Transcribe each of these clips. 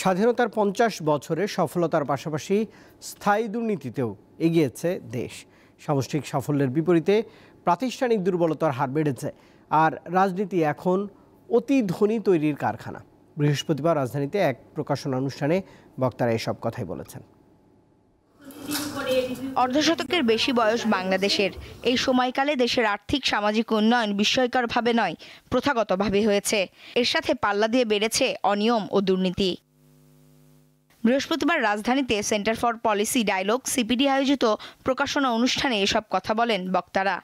স্বাধীনতার পঞ্চাশ বছরে সফলতার পাশাপাশি স্থায়ী দুর্নীতিতেও এগিয়েছে দেশ সামষ্টিক সাফল্যের বিপরীতে প্রাতিষ্ঠানিক দুর্বলতার হার বেড়েছে আর রাজনীতি এখন অতি ধনী তৈরির কারখানা বৃহস্পতিবার রাজধানীতে এক প্রকাশন অনুষ্ঠানে বক্তারা এসব কথাই বলেছেন অর্ধশতকের বেশি বয়স বাংলাদেশের এই সময়কালে দেশের আর্থিক সামাজিক উন্নয়ন বিস্ময়করভাবে নয় প্রথাগতভাবে হয়েছে এর সাথে পাল্লা দিয়ে বেড়েছে অনিয়ম ও দুর্নীতি বৃহস্পতিবার রাজধানীতে centre for policy dialogue CPD আয়োজিত প্রকাশনা অনুষ্ঠানে এসব কথা বলেন বক্তারা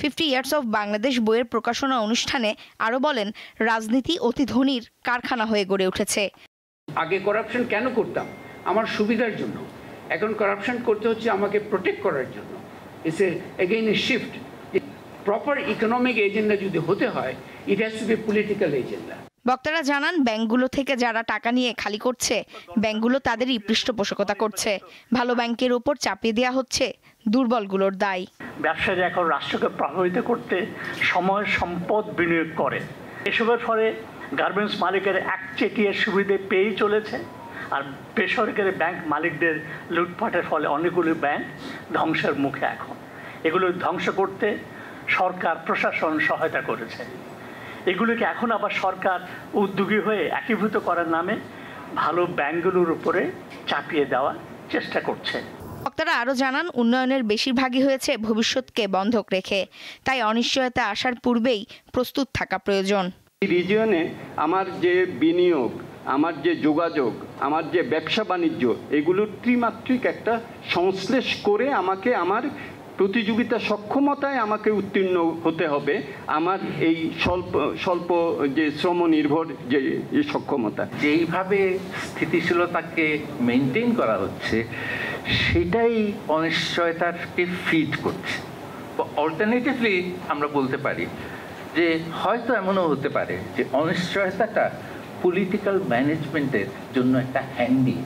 ফিফটি ইয়ার্স অফ বাংলাদেশ বইয়ের প্রকাশনা অনুষ্ঠানে আরও বলেন রাজনীতি অতি ধনীর কারখানা হয়ে গড়ে উঠেছে আগে করাপশন কেন করতাম আমার সুবিধার জন্য এখন করাপশন করতে হচ্ছে আমাকে প্রোটেক্ট করার জন্য it's again a shift proper economic agenda যদি হতে হয় it has to be political agenda বক্তারা জানান ব্যাংকগুলো থেকে যারা টাকা নিয়ে খালি করছে ব্যাংকগুলো তাদেরই পৃষ্ঠপোষকতা করছে ভালো ব্যাংকের ওপর চাপিয়ে দেওয়া হচ্ছে দুর্বলগুলোর দায় ব্যবসায়ী এখন রাষ্ট্রকে প্রভাবিত করতে সময় সম্পদ বিনিয়োগ করে এসবের ফলে গার্মেন্টস মালিকের এক চেটিয়ার সুবিধে পেয়েই চলেছে আর বেসরকারি ব্যাংক মালিকদের লুটপাটের ফলে অনেকগুলি ব্যাংক ধ্বংসের মুখে এখন এগুলো ধ্বংস করতে সরকার প্রশাসন সহায়তা করেছে এগুলোকে এখন আবার সরকার উদ্যোগী হয়ে একীভূত করার নামে ভালো ব্যাঙ্গুলোর উপরে চাপিয়ে দেওয়ার চেষ্টা করছে বক্তারা আরও জানান উন্নয়নের বেশিরভাগই হয়েছে ভবিষ্যৎকে বন্ধক রেখে তাই অনিশ্চয়তা আসার পূর্বেই প্রস্তুত থাকা প্রয়োজন রিজিয়নে আমার যে বিনিয়োগ আমার যে যোগাযোগ আমার যে ব্যবসা বাণিজ্য এগুলোর ত্রিমাত্রিক একটা সংশ্লেষ করে আমাকে আমার প্রতিযোগিতা সক্ষমতায় আমাকে উত্তীর্ণ হতে হবে আমার এই স্বল্প স্বল্প যে শ্রম নির্ভর যে সক্ষমতা যেইভাবে স্থিতিশীলতাকে মেনটেন করা হচ্ছে সেটাই অনিশ্চয়তাকে ফিড করছে অল্টারনেটিভলি আমরা বলতে পারি যে হয়তো এমনও হতে পারে যে অনিশ্চয়তাটা পলিটিক্যাল ম্যানেজমেন্টের জন্য একটা হ্যান্ডি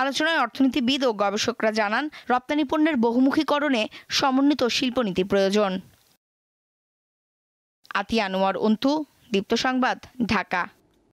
আলোচনায় অর্থনীতিবিদ ও গবেষকরা জানান রপ্তানি পণ্যের বহুমুখীকরণে সমন্বিত শিল্পনীতি প্রয়োজন আতিয়া আনোয়ার অন্তু দীপ্ত সংবাদ ঢাকা